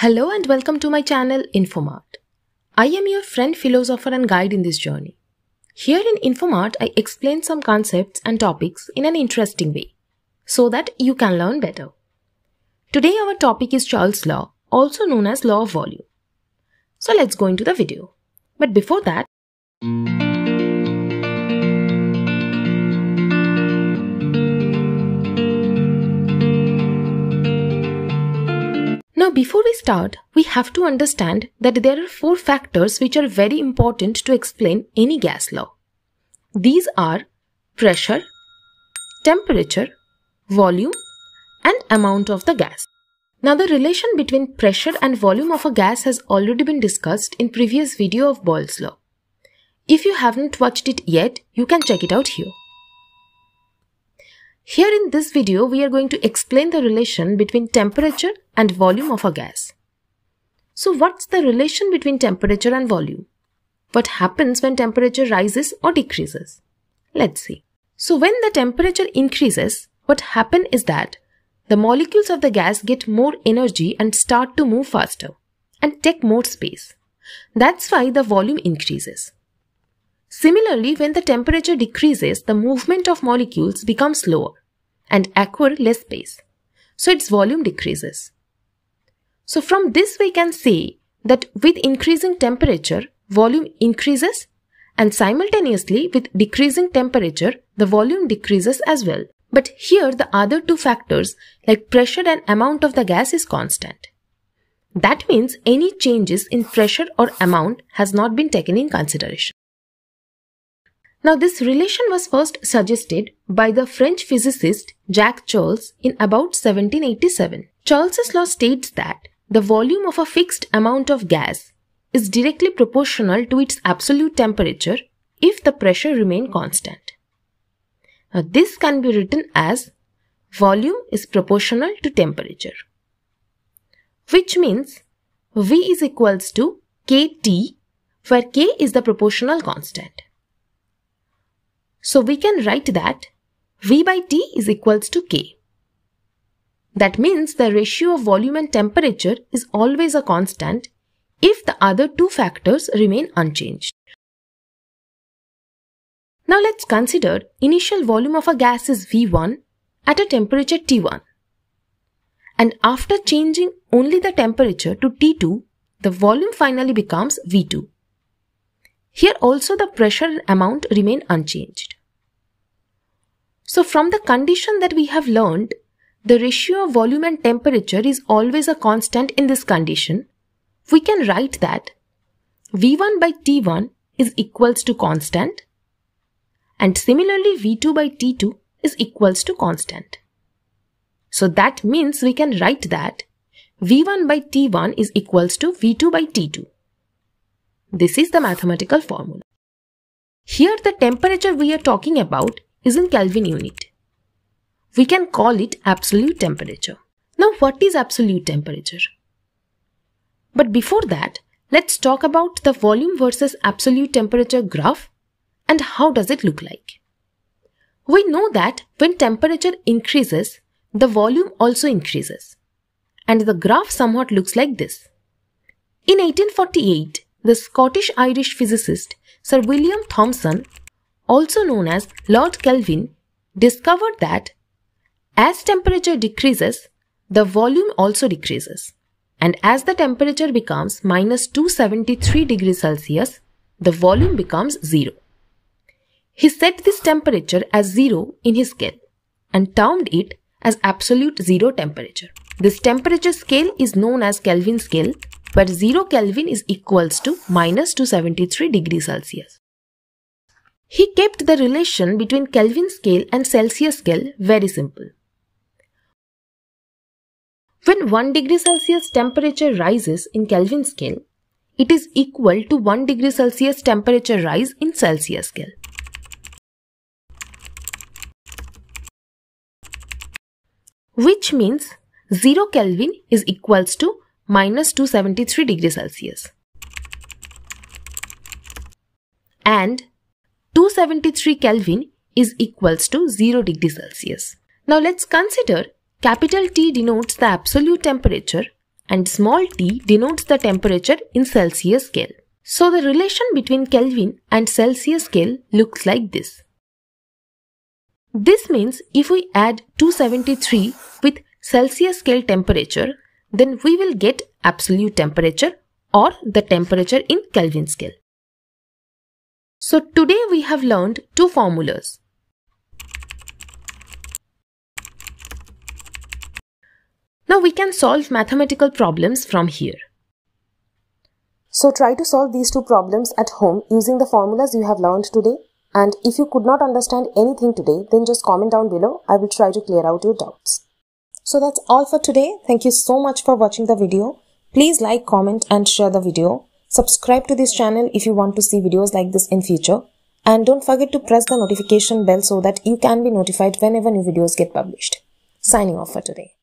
Hello and welcome to my channel Infomart. I am your friend, philosopher and guide in this journey. Here in Infomart, I explain some concepts and topics in an interesting way so that you can learn better. Today our topic is Charles' law, also known as law of volume. So let's go into the video. But before that, before we start, we have to understand that there are four factors which are very important to explain any gas law. These are pressure, temperature, volume, and amount of the gas. Now the relation between pressure and volume of a gas has already been discussed in previous video of Boyle's law. If you haven't watched it yet, you can check it out here. Here in this video, we are going to explain the relation between temperature and volume of a gas. So what's the relation between temperature and volume? What happens when temperature rises or decreases? Let's see. So when the temperature increases, what happens is that the molecules of the gas get more energy and start to move faster and take more space. That's why the volume increases. Similarly, when the temperature decreases, the movement of molecules becomes slower and acquire less space. So its volume decreases. So from this we can see that with increasing temperature, volume increases and simultaneously with decreasing temperature, the volume decreases as well. But here the other two factors like pressure and amount of the gas is constant. That means any changes in pressure or amount has not been taken in consideration. Now, this relation was first suggested by the French physicist Jacques Charles in about 1787. Charles's law states that the volume of a fixed amount of gas is directly proportional to its absolute temperature if the pressure remain constant. Now, this can be written as volume is proportional to temperature, which means V is equals to KT where K is the proportional constant. So we can write that V by T is equals to K. That means the ratio of volume and temperature is always a constant if the other two factors remain unchanged. Now let's consider initial volume of a gas is V1 at a temperature T1. And after changing only the temperature to T2, the volume finally becomes V2. Here also the pressure and amount remain unchanged. So from the condition that we have learned, the ratio of volume and temperature is always a constant in this condition. We can write that V1 by T1 is equals to constant and similarly V2 by T2 is equals to constant. So that means we can write that V1 by T1 is equals to V2 by T2. This is the mathematical formula. Here the temperature we are talking about is in Kelvin unit we can call it absolute temperature. Now, what is absolute temperature? But before that, let's talk about the volume versus absolute temperature graph and how does it look like. We know that when temperature increases, the volume also increases. And the graph somewhat looks like this. In 1848, the Scottish Irish physicist Sir William Thomson, also known as Lord Kelvin, discovered that as temperature decreases, the volume also decreases. And as the temperature becomes minus 273 degrees Celsius, the volume becomes zero. He set this temperature as zero in his scale and termed it as absolute zero temperature. This temperature scale is known as Kelvin scale, where 0 Kelvin is equals to minus 273 degrees Celsius. He kept the relation between Kelvin scale and Celsius scale very simple. When 1 degree Celsius temperature rises in Kelvin scale, it is equal to 1 degree Celsius temperature rise in Celsius scale. Which means 0 Kelvin is equals to minus 273 degree Celsius. And 273 Kelvin is equals to 0 degree Celsius. Now let's consider Capital T denotes the absolute temperature and small t denotes the temperature in Celsius scale. So the relation between Kelvin and Celsius scale looks like this. This means if we add 273 with Celsius scale temperature, then we will get absolute temperature or the temperature in Kelvin scale. So today we have learned two formulas. Now we can solve mathematical problems from here. So try to solve these two problems at home using the formulas you have learned today. And if you could not understand anything today, then just comment down below. I will try to clear out your doubts. So that's all for today. Thank you so much for watching the video. Please like, comment and share the video. Subscribe to this channel if you want to see videos like this in future. And don't forget to press the notification bell so that you can be notified whenever new videos get published. Signing off for today.